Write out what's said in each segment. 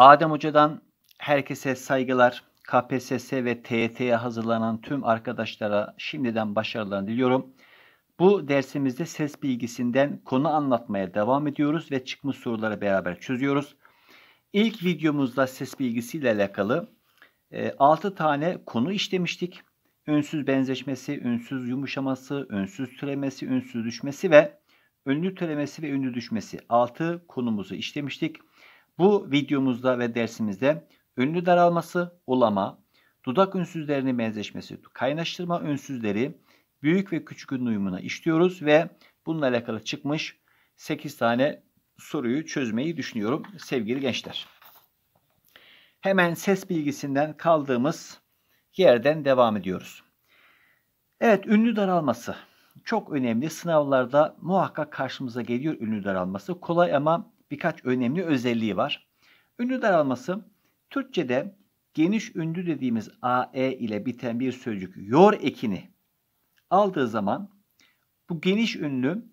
Adem Hoca'dan herkese saygılar. KPSS ve TYT'ye hazırlanan tüm arkadaşlara şimdiden başarılar diliyorum. Bu dersimizde ses bilgisinden konu anlatmaya devam ediyoruz ve çıkmış soruları beraber çözüyoruz. İlk videomuzda ses bilgisiyle alakalı 6 e, tane konu işlemiştik. Ünsüz benzeşmesi, ünsüz yumuşaması, ünsüz türemesi, ünsüz düşmesi ve önlü türemesi ve önlü düşmesi 6 konumuzu işlemiştik. Bu videomuzda ve dersimizde ünlü daralması, olama, dudak ünsüzlerinin benzeşmesi, kaynaştırma ünsüzleri, büyük ve küçük ün uyumuna işliyoruz ve bununla alakalı çıkmış 8 tane soruyu çözmeyi düşünüyorum sevgili gençler. Hemen ses bilgisinden kaldığımız yerden devam ediyoruz. Evet ünlü daralması çok önemli. Sınavlarda muhakkak karşımıza geliyor ünlü daralması. Kolay ama birkaç önemli özelliği var. Ünlü daralması Türkçe'de geniş ünlü dediğimiz AE ile biten bir sözcük yor ekini aldığı zaman bu geniş ünlü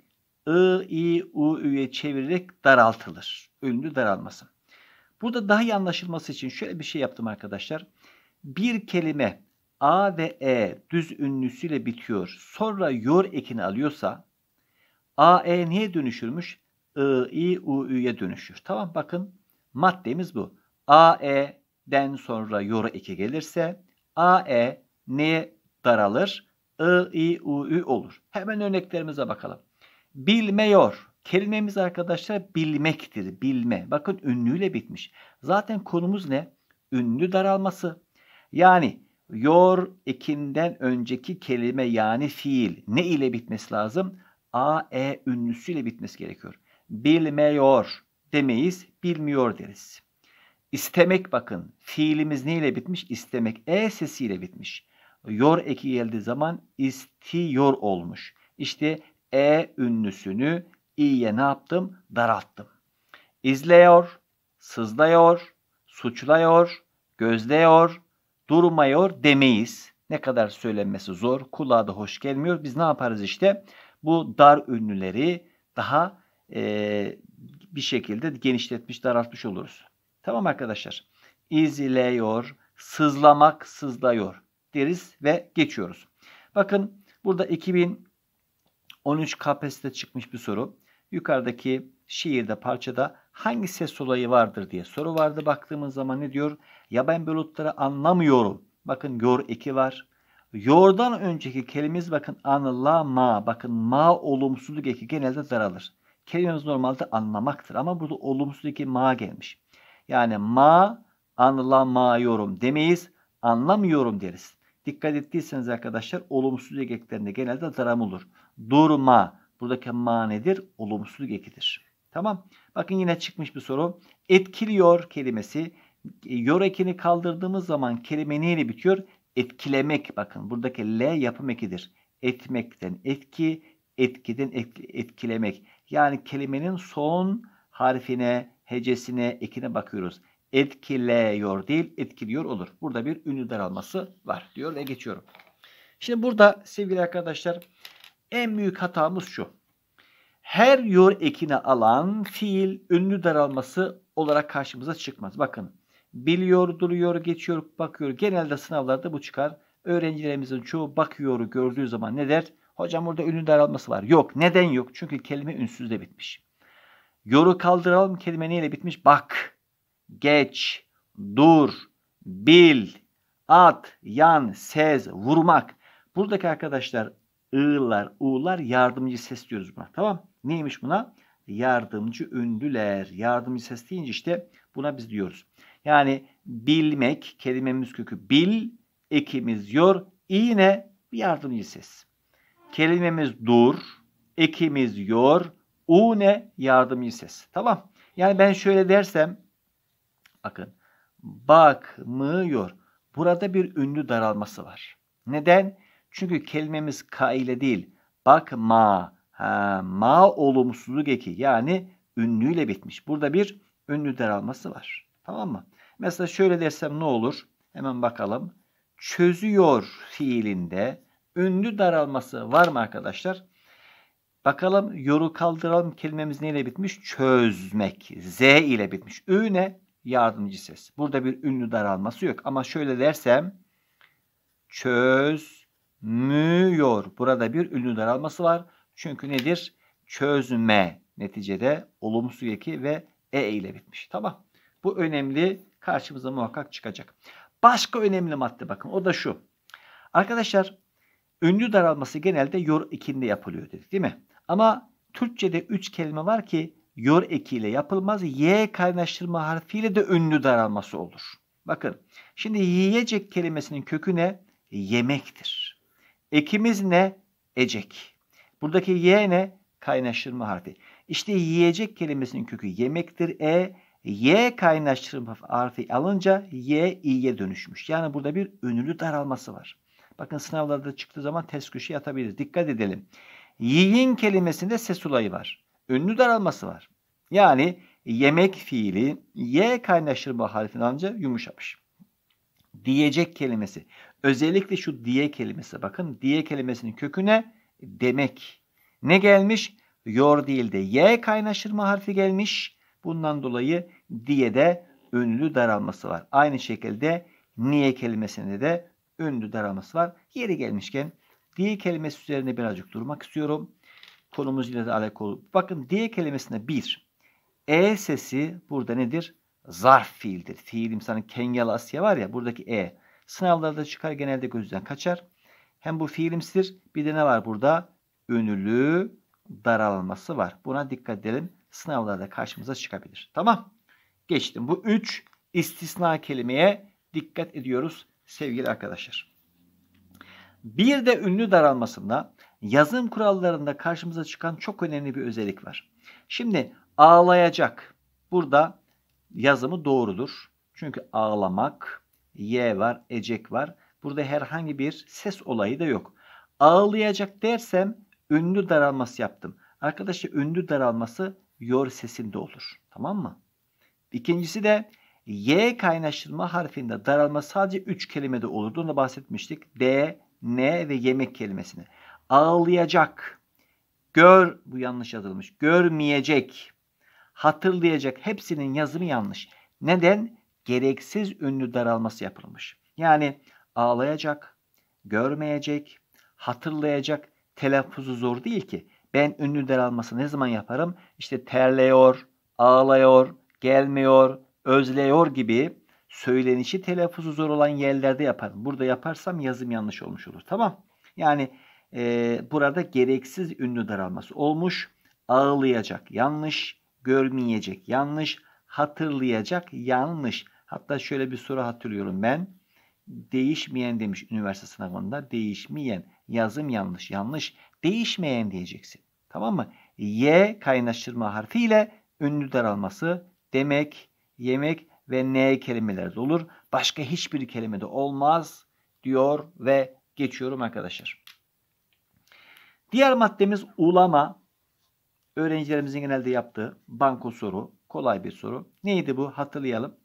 I, I, U, Ü'ye çevirerek daraltılır. Ünlü daralması. Burada daha iyi anlaşılması için şöyle bir şey yaptım arkadaşlar. Bir kelime A ve E düz ünlüsüyle bitiyor. Sonra yor ekini alıyorsa A, E niye dönüşürmüş? I, I, e U, Ü'ye dönüşür. Tamam bakın maddemiz bu. A, E'den sonra yoru eki gelirse A, E, N daralır. I, I, U, Ü olur. Hemen örneklerimize bakalım. Bilmiyor. Kelimemiz arkadaşlar bilmektir. Bilme. Bakın ünlüyle bitmiş. Zaten konumuz ne? Ünlü daralması. Yani yor ekinden önceki kelime yani fiil ne ile bitmesi lazım? A, E ünlüsüyle bitmesi gerekiyor bilmiyor demeyiz, bilmiyor deriz. İstemek bakın fiilimiz neyle bitmiş? İstemek. E sesiyle bitmiş. Yor eki geldiği zaman istiyor olmuş. İşte e ünlüsünü i'ye ne yaptım? Daralttım. İzliyor, sızlayor, suçlayor, gözleyor, durmayor demeyiz. Ne kadar söylenmesi zor, kulağa da hoş gelmiyor. Biz ne yaparız işte? Bu dar ünlüleri daha e, bir şekilde genişletmiş, daraltmış oluruz. Tamam arkadaşlar. İzliyor, sızlamak, sızlıyor deriz ve geçiyoruz. Bakın burada 2013 KPSS'de çıkmış bir soru. Yukarıdaki şiirde parçada hangi ses olayı vardır diye soru vardı. Baktığımız zaman ne diyor? Ya ben bulutları anlamıyorum. Bakın yor eki var. Yordan önceki kelimiz bakın anlama. Bakın ma olumsuzluk eki genelde daralır kelimemiz normalde anlamaktır ama burada olumsuz iki ma gelmiş. Yani ma anlamıyorum demeyiz, anlamıyorum deriz. Dikkat ettiyseniz arkadaşlar olumsuz ekeklerinde genelde dram olur. Durma. Buradaki ma nedir? Olumsuz ekidir. Tamam. Bakın yine çıkmış bir soru. Etkiliyor kelimesi. Yor ekini kaldırdığımız zaman kelime neyle bitiyor? Etkilemek. Bakın buradaki L yapım ekidir. Etmekten etki, etkiden etkilemek. Yani kelimenin son harfine, hecesine, ekine bakıyoruz. Etkileyor değil, etkiliyor olur. Burada bir ünlü daralması var diyor ve geçiyorum. Şimdi burada sevgili arkadaşlar en büyük hatamız şu. Her yor ekine alan fiil ünlü daralması olarak karşımıza çıkmaz. Bakın biliyor, duruyor, geçiyor, bakıyor. Genelde sınavlarda bu çıkar. Öğrencilerimizin çoğu bakıyor gördüğü zaman ne der? Hocam burada ünlü daralması var. Yok. Neden yok? Çünkü kelime ünsüzle bitmiş. Yoru kaldıralım kelime neyle bitmiş? Bak, geç, dur, bil, at, yan, sez, vurmak. Buradaki arkadaşlar ı'lar, u'lar yardımcı ses diyoruz buna. Tamam. Neymiş buna? Yardımcı ünlüler. Yardımcı ses deyince işte buna biz diyoruz. Yani bilmek kelimemiz kökü bil, ekimiz yor, iğne bir yardımcı ses kelimemiz dur, ekimiz yor, u ne yardımcı ses. Tamam. Yani ben şöyle dersem bakın bakmıyor. Burada bir ünlü daralması var. Neden? Çünkü kelimemiz ka ile değil. Bakma. Ha, ma olumsuzluk eki. Yani ünlüyle bitmiş. Burada bir ünlü daralması var. Tamam mı? Mesela şöyle dersem ne olur? Hemen bakalım. Çözüyor fiilinde ünlü daralması var mı arkadaşlar? Bakalım yoru kaldıralım kelimemiz neyle bitmiş? Çözmek. Z ile bitmiş. Ü ne? Yardımcı ses. Burada bir ünlü daralması yok. Ama şöyle dersem çözmüyor. Burada bir ünlü daralması var. Çünkü nedir? Çözme. Neticede olumsuz eki ve e ile bitmiş. Tamam. Bu önemli. Karşımıza muhakkak çıkacak. Başka önemli madde bakın. O da şu. Arkadaşlar Ünlü daralması genelde yor ekinde yapılıyor dedik değil mi? Ama Türkçe'de 3 kelime var ki yor ekiyle yapılmaz. Y kaynaştırma harfiyle de ünlü daralması olur. Bakın şimdi yiyecek kelimesinin kökü ne? Yemektir. Ekimiz ne? Ecek. Buradaki y ne? Kaynaştırma harfi. İşte yiyecek kelimesinin kökü yemektir. E y kaynaştırma harfi alınca y i'ye dönüşmüş. Yani burada bir ünlü daralması var. Bakın sınavlarda çıktığı zaman ters köşeye atabiliriz. Dikkat edelim. Yiyin kelimesinde ses olayı var. Ünlü daralması var. Yani yemek fiili y kaynaştırma harfini alınca yumuşamış. Diyecek kelimesi. Özellikle şu diye kelimesi. Bakın diye kelimesinin köküne demek. Ne gelmiş? Yor değil de y kaynaştırma harfi gelmiş. Bundan dolayı diye de ünlü daralması var. Aynı şekilde niye kelimesinde de ünlü daramız var. Yeri gelmişken diye kelimesi üzerine birazcık durmak istiyorum. Konumuz yine de alakalı. Bakın diye kelimesinde bir. E sesi burada nedir? Zarf fiildir. Fiil insanın Kenyalı Asya var ya buradaki E. Sınavlarda çıkar genelde gözden kaçar. Hem bu fiilimsidir bir de ne var burada? ünlü daralması var. Buna dikkat edelim. Sınavlarda karşımıza çıkabilir. Tamam. Geçtim. Bu üç istisna kelimeye dikkat ediyoruz sevgili arkadaşlar. Bir de ünlü daralmasında yazım kurallarında karşımıza çıkan çok önemli bir özellik var. Şimdi ağlayacak. Burada yazımı doğrudur. Çünkü ağlamak, y var, ecek var. Burada herhangi bir ses olayı da yok. Ağlayacak dersem ünlü daralması yaptım. Arkadaşlar ünlü daralması yor sesinde olur. Tamam mı? İkincisi de Y kaynaşılma harfinde daralma sadece 3 kelimede olurdu. Onu bahsetmiştik. D, N ve yemek kelimesini. Ağlayacak. Gör, bu yanlış yazılmış. Görmeyecek. Hatırlayacak. Hepsinin yazımı yanlış. Neden? Gereksiz ünlü daralması yapılmış. Yani ağlayacak, görmeyecek, hatırlayacak telaffuzu zor değil ki. Ben ünlü daralması ne zaman yaparım? İşte terliyor, ağlıyor, gelmiyor, özleyor gibi söylenişi telaffuzu zor olan yerlerde yaparım. Burada yaparsam yazım yanlış olmuş olur. Tamam. Yani e, burada gereksiz ünlü daralması olmuş. Ağlayacak yanlış. Görmeyecek yanlış. Hatırlayacak yanlış. Hatta şöyle bir soru hatırlıyorum ben. Değişmeyen demiş üniversite sınavında. Değişmeyen. Yazım yanlış. Yanlış. Değişmeyen diyeceksin. Tamam mı? Y kaynaştırma harfiyle ünlü daralması demek yemek ve ne kelimeleri olur. Başka hiçbir kelime de olmaz diyor ve geçiyorum arkadaşlar. Diğer maddemiz ulama. Öğrencilerimizin genelde yaptığı banko soru. Kolay bir soru. Neydi bu? Hatırlayalım.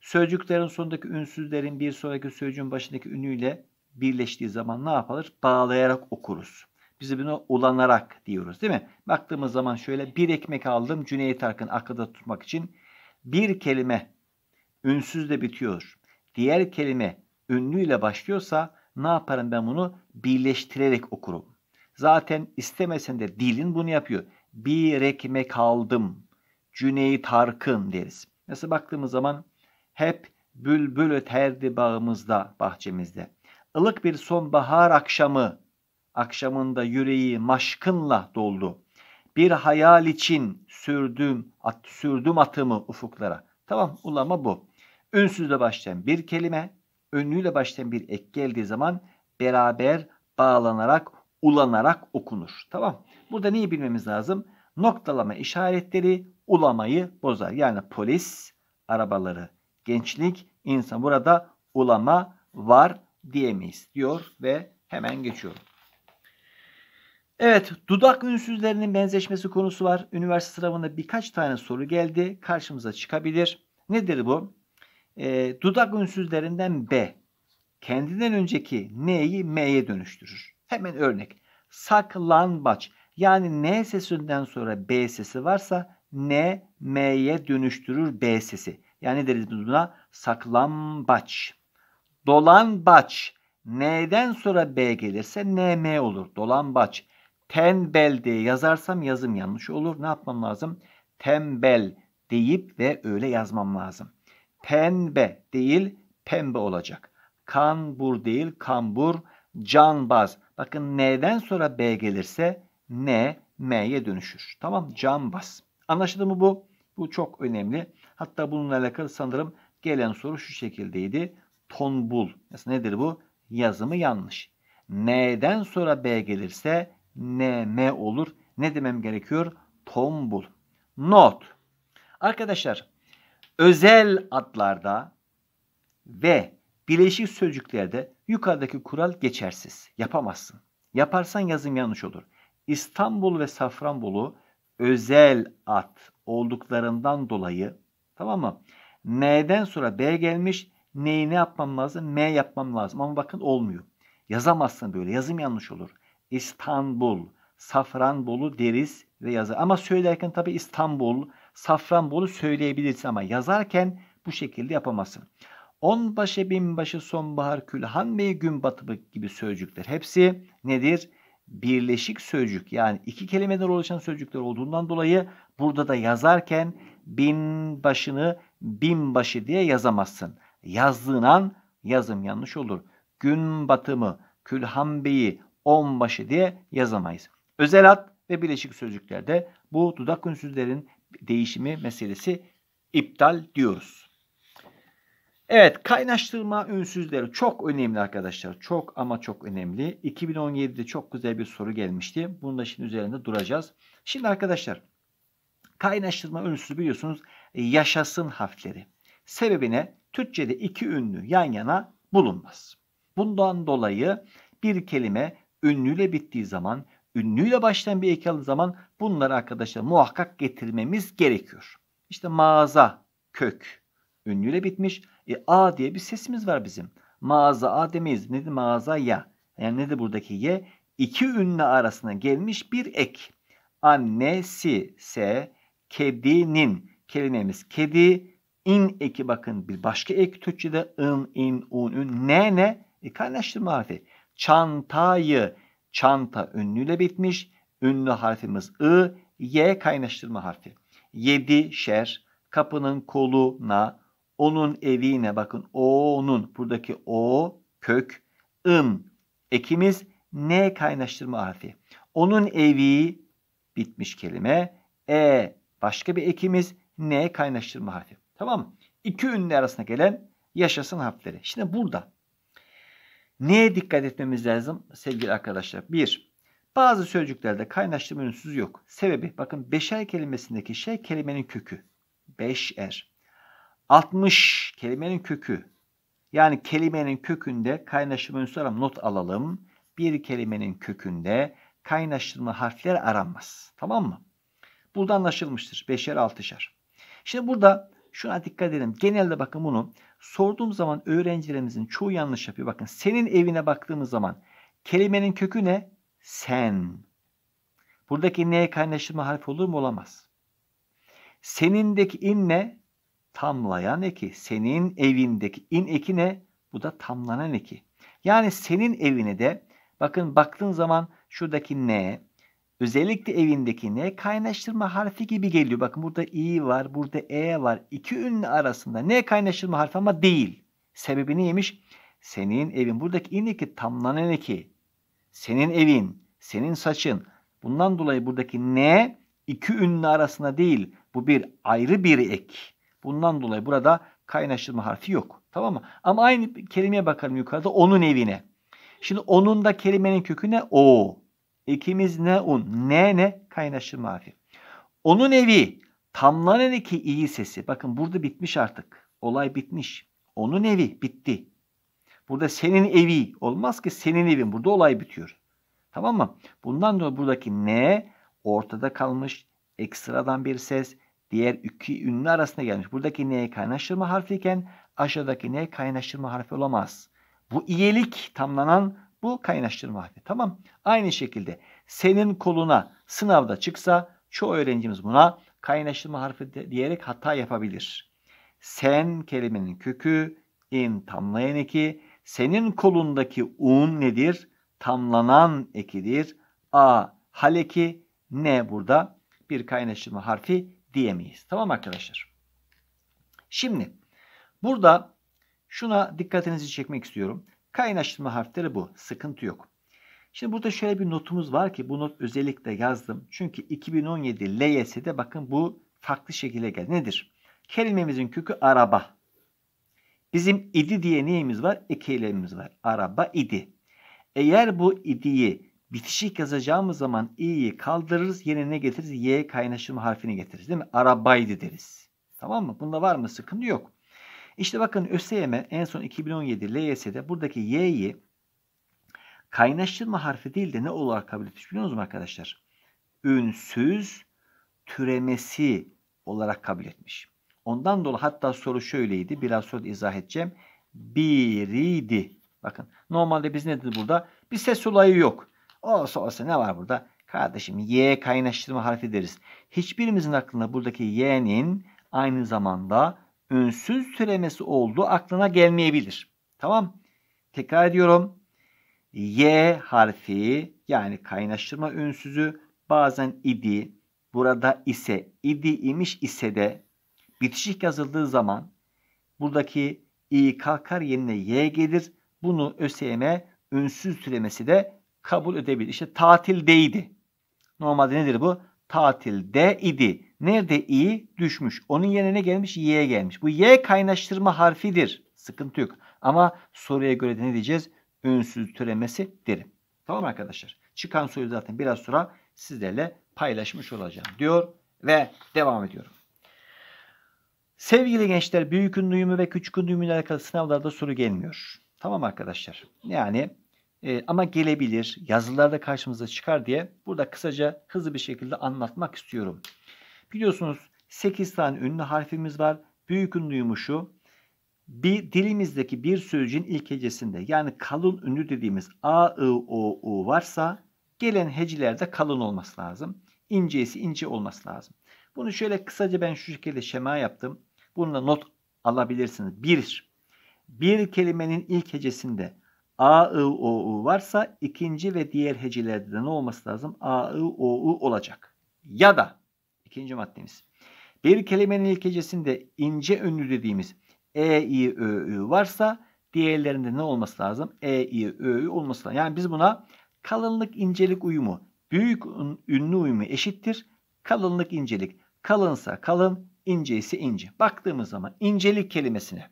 Sözcüklerin sonundaki ünsüzlerin bir sonraki sözcüğün başındaki ünüyle birleştiği zaman ne yapılır? Bağlayarak okuruz. Biz bunu ulanarak diyoruz değil mi? Baktığımız zaman şöyle bir ekmek aldım Cüneyt Arkın akılda tutmak için bir kelime ünsüzle bitiyor. Diğer kelime ünlüyle başlıyorsa ne yaparım ben bunu? Birleştirerek okurum. Zaten istemesen de dilin bunu yapıyor. Bir ekmek kaldım. Cüneyt Tarkın deriz. Mesela baktığımız zaman hep bülbül öterdi bağımızda, bahçemizde. Ilık bir sonbahar akşamı, akşamında yüreği maşkınla doldu bir hayal için sürdüm, at, sürdüm atımı ufuklara. Tamam ulama bu. Ünsüzle başlayan bir kelime, önlüyle başlayan bir ek geldiği zaman beraber bağlanarak, ulanarak okunur. Tamam. Burada neyi bilmemiz lazım? Noktalama işaretleri ulamayı bozar. Yani polis, arabaları, gençlik, insan. Burada ulama var diyemeyiz diyor ve hemen geçiyorum. Evet, dudak ünsüzlerinin benzeşmesi konusu var. Üniversite sınavında birkaç tane soru geldi. Karşımıza çıkabilir. Nedir bu? E, dudak ünsüzlerinden B. Kendinden önceki N'yi M'ye dönüştürür. Hemen örnek. Saklanbaç, Yani N sesinden sonra B sesi varsa N M'ye dönüştürür B sesi. Yani deriz biz buna saklambaç. Dolambaç. N'den sonra B gelirse N M olur. Dolanbaç. Tembel diye yazarsam yazım yanlış olur. Ne yapmam lazım? Tembel deyip ve öyle yazmam lazım. Pembe değil pembe olacak. Kanbur değil kambur. Canbaz. Bakın N'den sonra B gelirse N, M'ye dönüşür. Tamam canbaz. Anlaşıldı mı bu? Bu çok önemli. Hatta bununla alakalı sanırım gelen soru şu şekildeydi. Tonbul. nedir bu? Yazımı yanlış. N'den sonra B gelirse NM olur. Ne demem gerekiyor? Tombul. Not. Arkadaşlar özel adlarda ve bileşik sözcüklerde yukarıdaki kural geçersiz. Yapamazsın. Yaparsan yazım yanlış olur. İstanbul ve Safranbolu özel ad olduklarından dolayı tamam mı? N'den sonra B gelmiş. Neyi ne yapmam lazım? M yapmam lazım. Ama bakın olmuyor. Yazamazsın böyle. Yazım yanlış olur. İstanbul, Safranbolu deriz ve yazar. Ama söylerken tabi İstanbul, Safranbolu söyleyebilirsin ama yazarken bu şekilde yapamazsın. Onbaşı, binbaşı, sonbahar, külhan ve gün batımı gibi sözcükler hepsi nedir? Birleşik sözcük yani iki kelimeden oluşan sözcükler olduğundan dolayı burada da yazarken binbaşını binbaşı diye yazamazsın. Yazdığın an yazım yanlış olur. Gün batımı, külhan beyi, onbaşı diye yazamayız. Özel ad ve bileşik sözcüklerde bu dudak ünsüzlerin değişimi meselesi iptal diyoruz. Evet kaynaştırma ünsüzleri çok önemli arkadaşlar. Çok ama çok önemli. 2017'de çok güzel bir soru gelmişti. Bunu da şimdi üzerinde duracağız. Şimdi arkadaşlar kaynaştırma ünsüzü biliyorsunuz yaşasın harfleri. Sebebine Türkçe'de iki ünlü yan yana bulunmaz. Bundan dolayı bir kelime ünlüyle bittiği zaman, ünlüyle başlayan bir ek aldığı zaman bunları arkadaşlar muhakkak getirmemiz gerekiyor. İşte mağaza, kök ünlüyle bitmiş. E, a diye bir sesimiz var bizim. Mağaza a demeyiz. ne de mağaza ya? Yani ne de buradaki ye? İki ünlü arasına gelmiş bir ek. Annesi se kedinin kelimemiz kedi in eki bakın bir başka ek Türkçe'de ın, in, un, ün, ne ne e, kaynaştırma harfi. Çantayı çanta ünlüyle bitmiş. Ünlü harfimiz ı, y kaynaştırma harfi. Yedi şer, kapının koluna, onun evine bakın o'nun buradaki o kök, ın ekimiz n kaynaştırma harfi. Onun evi bitmiş kelime e başka bir ekimiz n kaynaştırma harfi. Tamam mı? İki ünlü arasına gelen yaşasın harfleri. Şimdi burada Neye dikkat etmemiz lazım sevgili arkadaşlar? Bir, bazı sözcüklerde kaynaştırma ünsüz yok. Sebebi bakın beşer kelimesindeki şey kelimenin kökü. Beşer. 60 kelimenin kökü. Yani kelimenin kökünde kaynaştırma ünsüz aram not alalım. Bir kelimenin kökünde kaynaştırma harfleri aranmaz. Tamam mı? Burada anlaşılmıştır. Beşer altışar. Şimdi burada şuna dikkat edelim. Genelde bakın bunu Sorduğum zaman öğrencilerimizin çoğu yanlış yapıyor. Bakın senin evine baktığımız zaman kelimenin kökü ne? Sen. Buradaki neye kaynaştırma harfi olur mu? Olamaz. Senindeki in ne? Tamlayan eki. Senin evindeki in eki ne? Bu da tamlanan eki. Yani senin evine de bakın baktığın zaman şuradaki ne, Özellikle evindeki ne kaynaştırma harfi gibi geliyor. Bakın burada i var, burada e var. İki ünlü arasında ne kaynaştırma harfi ama değil. Sebebi neymiş? Senin evin. Buradaki in eki tamlanan eki. Senin evin, senin saçın. Bundan dolayı buradaki ne iki ünlü arasında değil. Bu bir ayrı bir ek. Bundan dolayı burada kaynaştırma harfi yok. Tamam mı? Ama aynı kelimeye bakalım yukarıda onun evine. Şimdi onun da kelimenin kökü ne? O. İkimiz ne un. Ne ne? Kaynaşır mafi. Onun evi tamlanan iki iyi sesi. Bakın burada bitmiş artık. Olay bitmiş. Onun evi bitti. Burada senin evi olmaz ki senin evin. Burada olay bitiyor. Tamam mı? Bundan dolayı buradaki ne ortada kalmış. Ekstradan bir ses. Diğer iki ünlü arasında gelmiş. Buradaki ne kaynaştırma harfiyken aşağıdaki ne kaynaştırma harfi olamaz. Bu iyilik tamlanan bu kaynaştırma harfi. Tamam. Aynı şekilde senin koluna sınavda çıksa çoğu öğrencimiz buna kaynaştırma harfi de, diyerek hata yapabilir. Sen kelimenin kökü in tamlayan eki. Senin kolundaki un nedir? Tamlanan ekidir. A hal eki ne burada? Bir kaynaştırma harfi diyemeyiz. Tamam arkadaşlar. Şimdi burada şuna dikkatinizi çekmek istiyorum. Kaynaştırma harfleri bu. Sıkıntı yok. Şimdi burada şöyle bir notumuz var ki bu not özellikle yazdım. Çünkü 2017 LYS'de bakın bu farklı şekilde geldi. Nedir? Kelimemizin kökü araba. Bizim idi diye neyimiz var? Ekeylemimiz var. Araba idi. Eğer bu idiyi bitişik yazacağımız zaman i'yi kaldırırız. Yerine getiririz? Y kaynaşımı harfini getiririz değil mi? Arabaydı deriz. Tamam mı? Bunda var mı sıkıntı? Yok. İşte bakın ÖSYM e en son 2017 LYS'de buradaki Y'yi kaynaştırma harfi değil de ne olarak kabul etmiş biliyor musunuz arkadaşlar? Ünsüz türemesi olarak kabul etmiş. Ondan dolayı hatta soru şöyleydi. Biraz sonra izah edeceğim. Biriydi. Bakın normalde biz ne dedi burada? Bir ses olayı yok. Olsa olsa ne var burada? Kardeşim Y kaynaştırma harfi deriz. Hiçbirimizin aklında buradaki Y'nin aynı zamanda ünsüz türemesi olduğu aklına gelmeyebilir. Tamam. Tekrar ediyorum. Y harfi yani kaynaştırma ünsüzü bazen idi, burada ise, idi imiş ise de bitişik yazıldığı zaman buradaki i kalkar yerine y gelir. Bunu ÖSYM ünsüz türemesi de kabul edebilir. İşte tatildeydi. Normalde nedir bu? Tatilde idi. Nerede i düşmüş. Onun yerine ne gelmiş? y'ye gelmiş. Bu y kaynaştırma harfidir. Sıkıntı yok. Ama soruya göre de ne diyeceğiz? Ünsüz türemesi derim. Tamam arkadaşlar. Çıkan soruyu zaten biraz sonra sizlerle paylaşmış olacağım diyor ve devam ediyorum. Sevgili gençler büyükün duyumu ve küçükün duyumu ile alakalı sınavlarda soru gelmiyor. Tamam arkadaşlar. Yani e, ama gelebilir yazılarda karşımıza çıkar diye burada kısaca hızlı bir şekilde anlatmak istiyorum. Biliyorsunuz 8 tane ünlü harfimiz var. Büyük ünlü yumuşu Bir dilimizdeki bir sözcüğün ilk hecesinde yani kalın ünlü dediğimiz a, ı, o, u varsa gelen hecelerde kalın olması lazım. İncesi ince olması lazım. Bunu şöyle kısaca ben şu şekilde şema yaptım. Bununla not alabilirsiniz. Bir, bir kelimenin ilk hecesinde a, ı, o, u varsa ikinci ve diğer hecelerde de ne olması lazım? a, ı, o, u olacak. Ya da İkinci maddemiz. Bir kelimenin ilkecesinde ince ünlü dediğimiz e, i, ö, ü varsa diğerlerinde ne olması lazım? E, i, ö, ü olması lazım. Yani biz buna kalınlık incelik uyumu, büyük ünlü uyumu eşittir. Kalınlık incelik. Kalınsa kalın, ince ise ince. Baktığımız zaman incelik kelimesine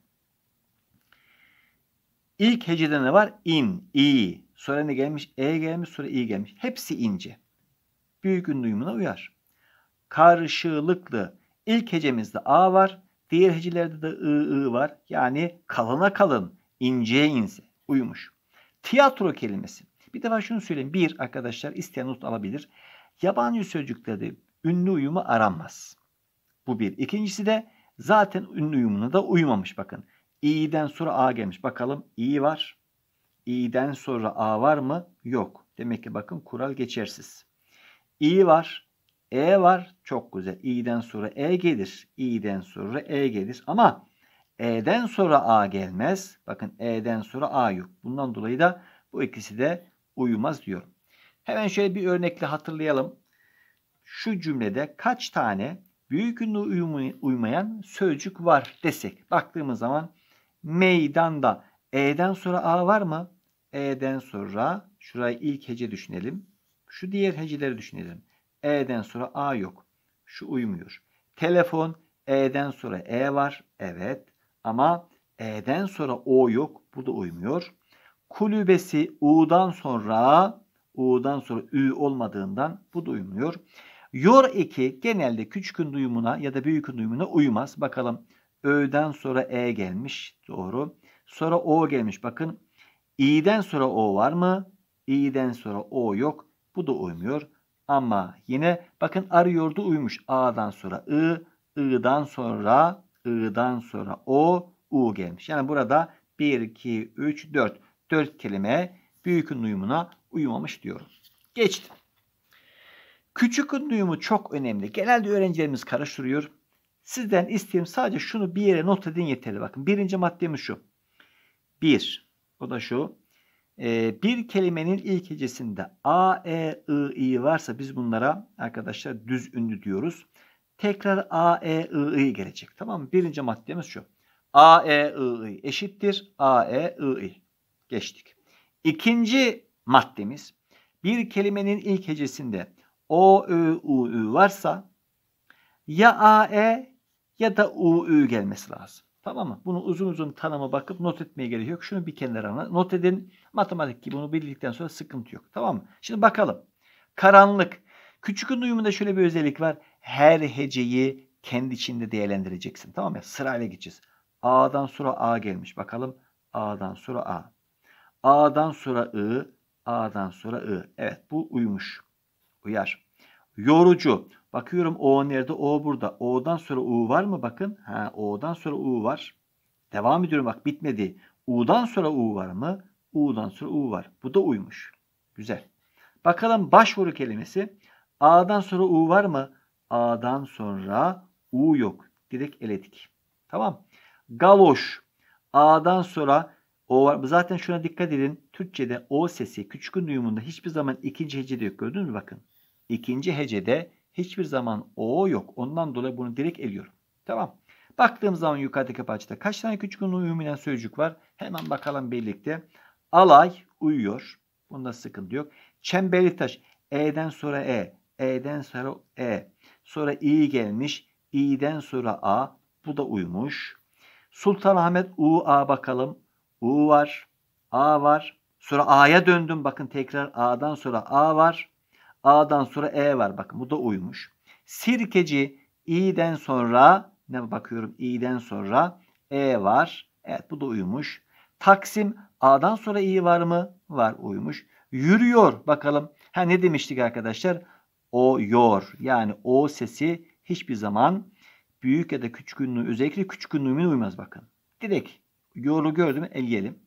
ilk hecede ne var? İn, i. Sonra ne gelmiş? E gelmiş, sonra i gelmiş. Hepsi ince. Büyük ünlü uyumuna uyar karşılıklı. İlk hecemizde A var. Diğer hecelerde de I, I var. Yani kalına kalın, inceye inse. Uyumuş. Tiyatro kelimesi. Bir defa şunu söyleyeyim. Bir, arkadaşlar isteyen not alabilir. Yabancı sözcüklerde ünlü uyumu aranmaz. Bu bir. İkincisi de zaten ünlü uyumuna da uymamış bakın. İ'den sonra A gelmiş. Bakalım İ var. İ'den sonra A var mı? Yok. Demek ki bakın kural geçersiz. İ var. E var. Çok güzel. İ'den sonra E gelir. İ'den sonra E gelir. Ama E'den sonra A gelmez. Bakın E'den sonra A yok. Bundan dolayı da bu ikisi de uyumaz diyor. Hemen şöyle bir örnekle hatırlayalım. Şu cümlede kaç tane büyük ünlü uymayan sözcük var desek. Baktığımız zaman meydanda E'den sonra A var mı? E'den sonra şurayı ilk hece düşünelim. Şu diğer heceleri düşünelim. E'den sonra A yok. Şu uymuyor. Telefon E'den sonra E var. Evet. Ama E'den sonra O yok. Bu da uymuyor. Kulübesi U'dan sonra U'dan sonra Ü olmadığından bu da uymuyor. Yor eki genelde küçükün duyumuna ya da büyükün duyumuna uymaz. Bakalım Ö'den sonra E gelmiş. Doğru. Sonra O gelmiş. Bakın İ'den sonra O var mı? İ'den sonra O yok. Bu da uymuyor. Ama yine bakın arıyordu uymuş. A'dan sonra I, I'dan sonra I'dan sonra O, U gelmiş. Yani burada 1, 2, 3, 4. 4 kelime büyükün uyumuna uyumamış diyorum. Geçtim. Küçükün duyumu çok önemli. Genelde öğrencilerimiz karıştırıyor. Sizden isteğim sadece şunu bir yere not edin yeterli. Bakın birinci maddemiz şu. Bir, o da şu. Ee, bir kelimenin ilk hecesinde a, e, i, i varsa biz bunlara arkadaşlar düz ünlü diyoruz. Tekrar a, e, i, i gelecek. Tamam mı? Birinci maddemiz şu. a, e, i, i eşittir. a, e, i, i. Geçtik. İkinci maddemiz bir kelimenin ilk hecesinde o, ö, u, ü varsa ya a, e ya da u, ü gelmesi lazım. Tamam mı? Bunu uzun uzun tanıma bakıp not etmeye gerek yok. Şunu bir kenara not edin. Matematik gibi bunu bildikten sonra sıkıntı yok. Tamam mı? Şimdi bakalım. Karanlık. Küçükün uyumunda şöyle bir özellik var. Her heceyi kendi içinde değerlendireceksin. Tamam mı? Sırayla gideceğiz. A'dan sonra A gelmiş. Bakalım. A'dan sonra A. A'dan sonra I. A'dan sonra I. Evet bu uyumuş. Uyar. Yorucu. Bakıyorum O nerede? O burada. O'dan sonra U var mı? Bakın. Ha, O'dan sonra U var. Devam ediyorum. Bak bitmedi. U'dan sonra U var mı? U'dan sonra U var. Bu da U'ymuş. Güzel. Bakalım başvuru kelimesi. A'dan sonra U var mı? A'dan sonra U yok. Direkt eledik. Tamam. Galoş. A'dan sonra o var. Zaten şuna dikkat edin. Türkçe'de O sesi küçükün duyumunda hiçbir zaman ikinci hecede yok. Gördünüz mü? Bakın. İkinci hecede hiçbir zaman o yok. Ondan dolayı bunu direkt eliyorum. Tamam. Baktığım zaman yukarıdaki parçada kaç tane küçük uyumlayan sözcük var? Hemen bakalım birlikte. Alay uyuyor. Bunda sıkıntı yok. Çemberli taş. E'den sonra E. E'den sonra E. Sonra İ gelmiş. İ'den sonra A. Bu da uymuş. Sultanahmet U A bakalım. U var. A var. Sonra A'ya döndüm. Bakın tekrar A'dan sonra A var. A'dan sonra E var. Bakın bu da uymuş. Sirkeci İ'den sonra ne bakıyorum? İ'den sonra E var. Evet bu da uymuş. Taksim A'dan sonra İ var mı? Var uymuş. Yürüyor bakalım. Ha ne demiştik arkadaşlar? O yor. Yani o sesi hiçbir zaman büyük ya da küçük ünlü özellikle küçük ünlüğüne uymaz bakın. Direkt yoru gördüm eleyelim.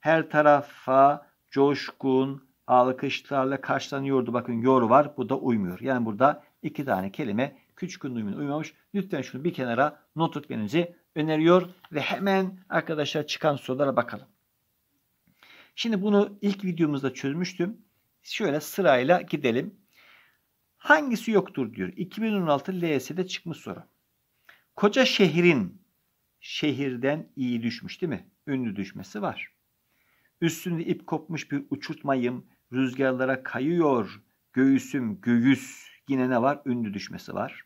Her tarafa coşkun alkışlarla karşılanıyordu. Bakın yor var. Bu da uymuyor. Yani burada iki tane kelime küçük günlüğümün uymamış. Lütfen şunu bir kenara not etmenizi öneriyor ve hemen arkadaşlar çıkan sorulara bakalım. Şimdi bunu ilk videomuzda çözmüştüm. Şöyle sırayla gidelim. Hangisi yoktur diyor. 2016 LS'de çıkmış soru. Koca şehrin şehirden iyi düşmüş değil mi? Ünlü düşmesi var. Üstünde ip kopmuş bir uçurtmayım, rüzgarlara kayıyor göğüsüm göğüs yine ne var ünlü düşmesi var.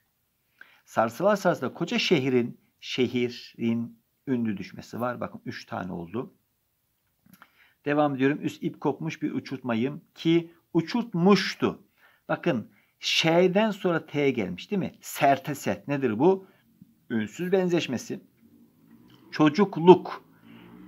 Sarsıla sarsıla koca şehrin şehrin ünlü düşmesi var. Bakın 3 tane oldu. Devam ediyorum. Üst ip kopmuş bir uçurtmayım ki uçurtmuştu. Bakın şeyden sonra T gelmiş değil mi? Serte set nedir bu? Ünsüz benzeşmesi. Çocukluk.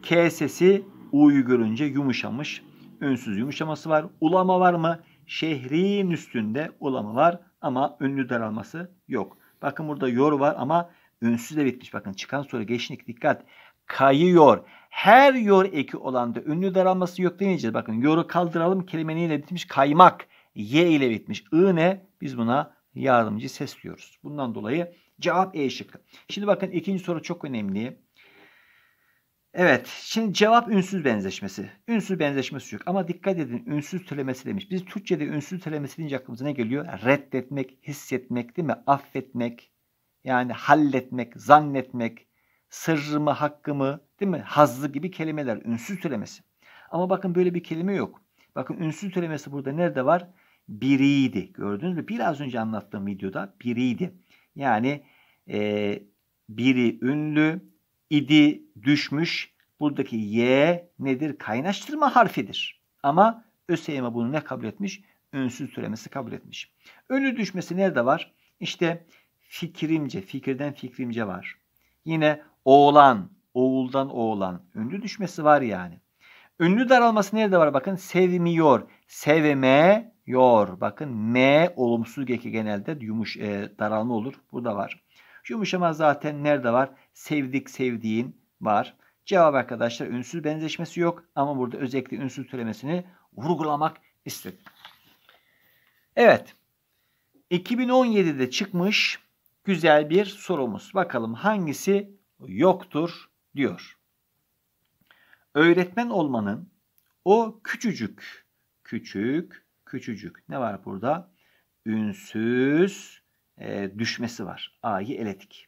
K sesi U'yu görünce yumuşamış. Önsüz yumuşaması var. Ulama var mı? Şehrin üstünde ulama var ama önlü daralması yok. Bakın burada yor var ama önsüz de bitmiş. Bakın çıkan soru geçnik dikkat. Kayıyor. Her yor eki olanda önlü daralması yok demeyeceğiz. Bakın yoru kaldıralım kelime neyle bitmiş? Kaymak. Y ile bitmiş. I ne? Biz buna yardımcı ses diyoruz. Bundan dolayı cevap E şıkkı. Şimdi bakın ikinci soru çok önemli. Evet. Şimdi cevap ünsüz benzeşmesi. Ünsüz benzeşmesi yok. Ama dikkat edin ünsüz türemesi demiş. Biz Türkçe'de ünsüz türemesi deyince aklımıza ne geliyor? Reddetmek, hissetmek değil mi? Affetmek. Yani halletmek, zannetmek. Sırrımı, hakkımı değil mi? Hazzı gibi kelimeler. Ünsüz türemesi. Ama bakın böyle bir kelime yok. Bakın ünsüz türemesi burada nerede var? Biriydi. Gördünüz mü? Biraz önce anlattığım videoda biriydi. Yani e, biri ünlü, idi düşmüş. Buradaki y nedir? Kaynaştırma harfidir. Ama ÖSYM bunu ne kabul etmiş? Önsüz türemesi kabul etmiş. Önü düşmesi nerede var? İşte fikrimce, fikirden fikrimce var. Yine oğlan, oğuldan oğlan. Önlü düşmesi var yani. Ünlü daralması nerede var? Bakın sevmiyor. Sevmiyor. Bakın m olumsuz geki genelde yumuş e, daralma olur. Burada var. Yumuşama zaten nerede var? sevdik, sevdiğin var. Cevap arkadaşlar ünsüz benzeşmesi yok ama burada özellikle ünsüz türemesini vurgulamak istedim. Evet. 2017'de çıkmış güzel bir sorumuz. Bakalım hangisi yoktur diyor. Öğretmen olmanın o küçücük, küçük, küçücük ne var burada? Ünsüz e, düşmesi var. A'yı eledik.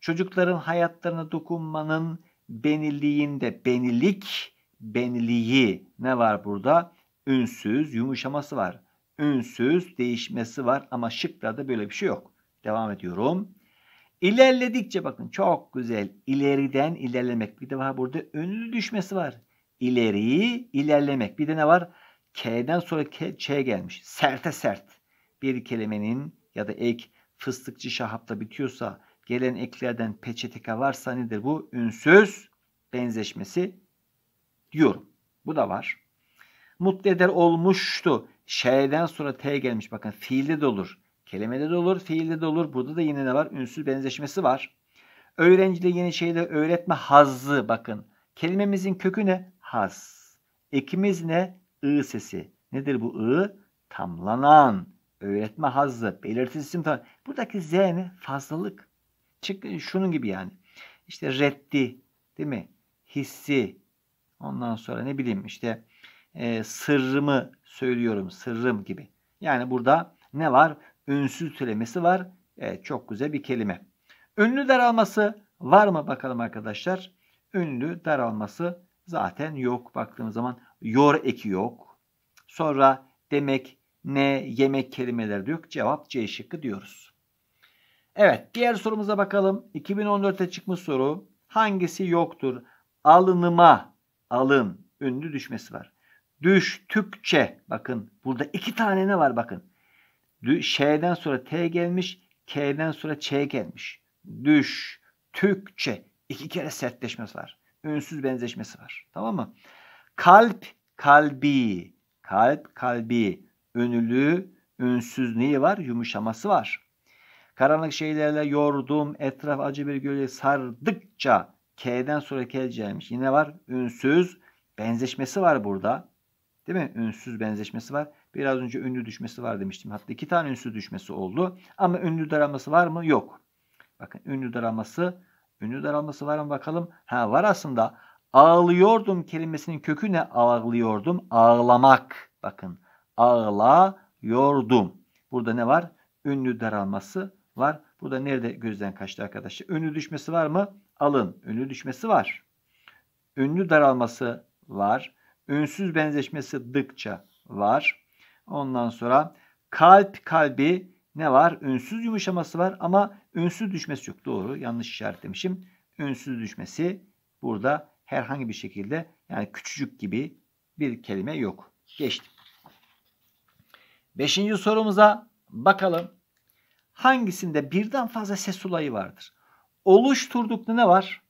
Çocukların hayatlarına dokunmanın beniliğinde benilik, beniliği ne var burada? Ünsüz, yumuşaması var. Ünsüz, değişmesi var ama şıklarda böyle bir şey yok. Devam ediyorum. İlerledikçe bakın çok güzel İleriden ilerlemek. Bir de var burada önlü düşmesi var. İleriyi ilerlemek. Bir de ne var? K'den sonra K, Ç gelmiş. Serte sert. Bir kelimenin ya da ek fıstıkçı şahapta bitiyorsa gelen eklerden peçetika varsa nedir bu? Ünsüz benzeşmesi diyorum. Bu da var. Mutlu eder olmuştu. Şeyden sonra T gelmiş. Bakın fiilde de olur. Kelimede de olur, fiilde de olur. Burada da yine ne var? Ünsüz benzeşmesi var. Öğrencide yeni şeyler öğretme hazzı bakın. Kelimemizin kökü ne? Haz. Ekimiz ne? I sesi. Nedir bu I? Tamlanan. Öğretme hazzı. Belirtisi Buradaki Z ne? Fazlalık. Çık, şunun gibi yani. İşte reddi değil mi? Hissi. Ondan sonra ne bileyim işte e, sırrımı söylüyorum sırrım gibi. Yani burada ne var? Ünsüz türemesi var. Evet, çok güzel bir kelime. Ünlü daralması var mı bakalım arkadaşlar? Ünlü daralması zaten yok. Baktığımız zaman yor eki yok. Sonra demek ne yemek kelimeleri yok. Cevap C şıkkı diyoruz. Evet diğer sorumuza bakalım. 2014'te çıkmış soru. Hangisi yoktur? Alınıma alın ünlü düşmesi var. Düştükçe bakın burada iki tane ne var bakın. Ş'den sonra T gelmiş. K'den sonra Ç gelmiş. Düş, tükçe. İki kere sertleşmesi var. Ünsüz benzeşmesi var. Tamam mı? Kalp, kalbi. Kalp, kalbi. Önülü, ünsüz neyi var? Yumuşaması var. Karanlık şeylerle yordum. Etraf acı bir göle sardıkça K'den sonra K Yine var ünsüz benzeşmesi var burada. Değil mi? Ünsüz benzeşmesi var. Biraz önce ünlü düşmesi var demiştim. Hatta iki tane ünsüz düşmesi oldu. Ama ünlü daralması var mı? Yok. Bakın ünlü daralması ünlü daralması var mı bakalım. Ha var aslında. Ağlıyordum kelimesinin kökü ne? Ağlıyordum. Ağlamak. Bakın. Ağlıyordum. Burada ne var? Ünlü daralması var. Bu da nerede gözden kaçtı arkadaşlar? Ünlü düşmesi var mı? Alın. Ünlü düşmesi var. Ünlü daralması var. Önsüz benzeşmesi dıkça var. Ondan sonra kalp kalbi ne var? Önsüz yumuşaması var ama ünsüz düşmesi yok. Doğru yanlış işaretlemişim. Önsüz düşmesi burada herhangi bir şekilde yani küçücük gibi bir kelime yok. Geçtim. Beşinci sorumuza bakalım hangisinde birden fazla ses olayı vardır? Oluşturdukta ne var?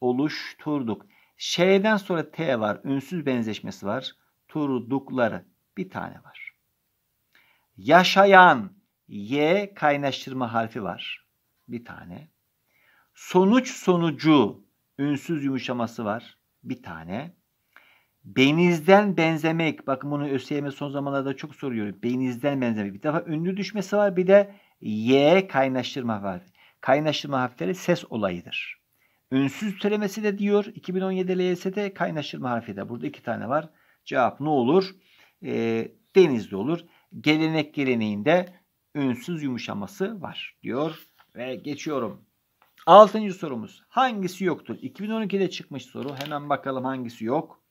Oluşturduk. Şeyden sonra T var. Ünsüz benzeşmesi var. Turdukları. Bir tane var. Yaşayan. Y kaynaştırma harfi var. Bir tane. Sonuç sonucu. Ünsüz yumuşaması var. Bir tane. Benizden benzemek. Bakın bunu ÖSYM son zamanlarda çok soruyor. Benizden benzemek. Bir defa ünlü düşmesi var. Bir de Y kaynaştırma harfi. Kaynaştırma harfleri ses olayıdır. Ünsüz türemesi de diyor. 2017 LYS'de kaynaştırma harfi de. Burada iki tane var. Cevap ne olur? E, denizli olur. Gelenek geleneğinde ünsüz yumuşaması var diyor. Ve geçiyorum. Altıncı sorumuz. Hangisi yoktur? 2012'de çıkmış soru. Hemen bakalım hangisi yok.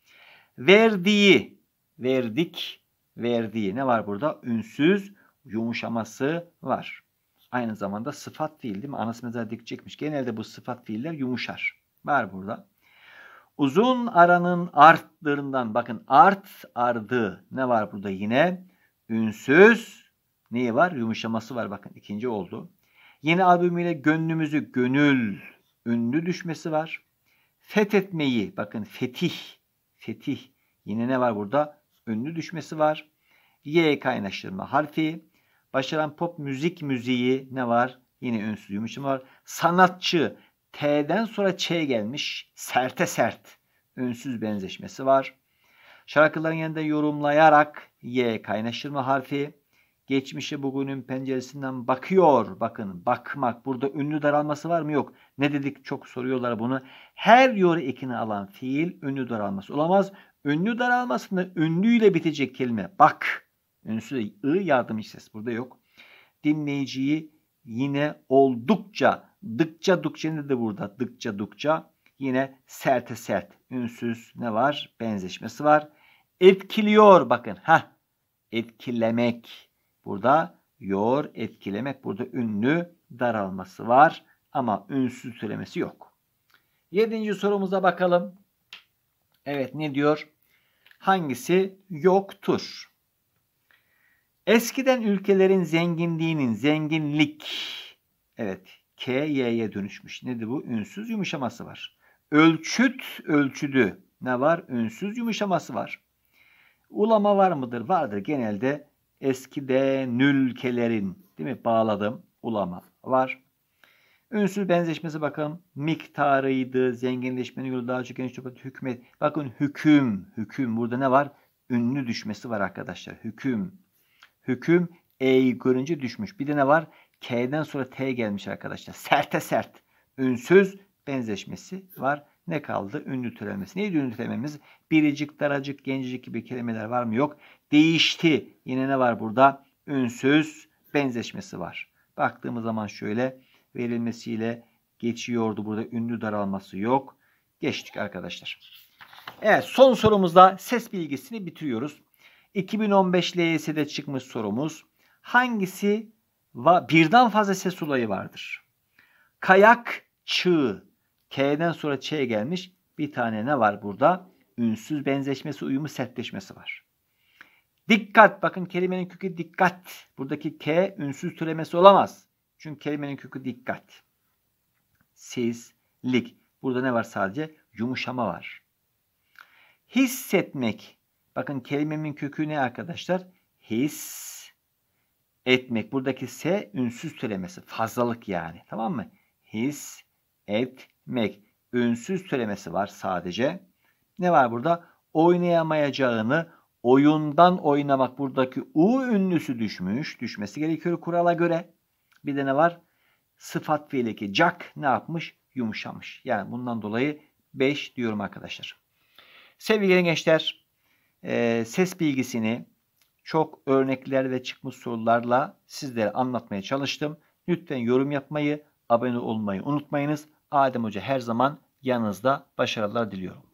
Verdiği. Verdik. Verdiği. Ne var burada? Ünsüz yumuşaması var aynı zamanda sıfat fiil değil mi? Anas mezar dikecekmiş. Genelde bu sıfat fiiller yumuşar. Var burada. Uzun aranın artlarından bakın art ardı ne var burada yine? Ünsüz neyi var? Yumuşaması var bakın ikinci oldu. Yeni albümüyle gönlümüzü gönül ünlü düşmesi var. Fethetmeyi bakın fetih fetih yine ne var burada? Ünlü düşmesi var. Y kaynaştırma harfi Başaran pop müzik müziği ne var? Yine ünsüz yumuşum var. Sanatçı. T'den sonra Ç gelmiş. Serte sert. Ünsüz benzeşmesi var. Şarkıların yanında yorumlayarak Y kaynaştırma harfi. Geçmişe bugünün penceresinden bakıyor. Bakın bakmak. Burada ünlü daralması var mı? Yok. Ne dedik? Çok soruyorlar bunu. Her yoru ekini alan fiil ünlü daralması olamaz. Ünlü daralmasında ünlüyle bitecek kelime bak Öncüsü de I yardımcı ses. Burada yok. Dinleyiciyi yine oldukça, dıkça dukça de burada dıkça dukça yine serte sert. Ünsüz ne var? Benzeşmesi var. Etkiliyor bakın. ha Etkilemek. Burada yor, etkilemek. Burada ünlü daralması var. Ama ünsüz söylemesi yok. Yedinci sorumuza bakalım. Evet ne diyor? Hangisi yoktur? Eskiden ülkelerin zenginliğinin zenginlik evet KY'ye dönüşmüş. Nedir bu? Ünsüz yumuşaması var. Ölçüt ölçüdü. Ne var? Ünsüz yumuşaması var. Ulama var mıdır? Vardır. Genelde eskide ülkelerin değil mi? Bağladım. Ulama var. Ünsüz benzeşmesi bakalım. Miktarıydı. Zenginleşmenin yolu daha çok geniş çok hükmet. Bakın hüküm. Hüküm. Burada ne var? Ünlü düşmesi var arkadaşlar. Hüküm. Hüküm E'yi görünce düşmüş. Bir de ne var? K'den sonra T gelmiş arkadaşlar. Serte sert. Ünsüz benzeşmesi var. Ne kaldı? Ünlü türemesi. Neydi ünlü türememiz? Biricik, daracık, gencecik gibi kelimeler var mı? Yok. Değişti. Yine ne var burada? Ünsüz benzeşmesi var. Baktığımız zaman şöyle verilmesiyle geçiyordu. Burada ünlü daralması yok. Geçtik arkadaşlar. Evet son sorumuzda ses bilgisini bitiriyoruz. 2015 LYS'de çıkmış sorumuz. Hangisi birden fazla ses olayı vardır? Kayak çığ. K'den sonra Ç'ye gelmiş. Bir tane ne var burada? Ünsüz benzeşmesi, uyumu, sertleşmesi var. Dikkat. Bakın kelimenin kökü dikkat. Buradaki K ünsüz türemesi olamaz. Çünkü kelimenin kökü dikkat. Sislik. Burada ne var sadece? Yumuşama var. Hissetmek. Bakın kelimemin kökü ne arkadaşlar? His etmek. Buradaki S ünsüz türemesi. Fazlalık yani. Tamam mı? His etmek. Ünsüz türemesi var sadece. Ne var burada? Oynayamayacağını oyundan oynamak. Buradaki U ünlüsü düşmüş. Düşmesi gerekiyor kurala göre. Bir de ne var? Sıfat fiileki Jack ne yapmış? Yumuşamış. Yani bundan dolayı 5 diyorum arkadaşlar. Sevgili gençler e, ses bilgisini çok örnekler ve çıkmış sorularla sizlere anlatmaya çalıştım. Lütfen yorum yapmayı, abone olmayı unutmayınız. Adem Hoca her zaman yanınızda başarılar diliyorum.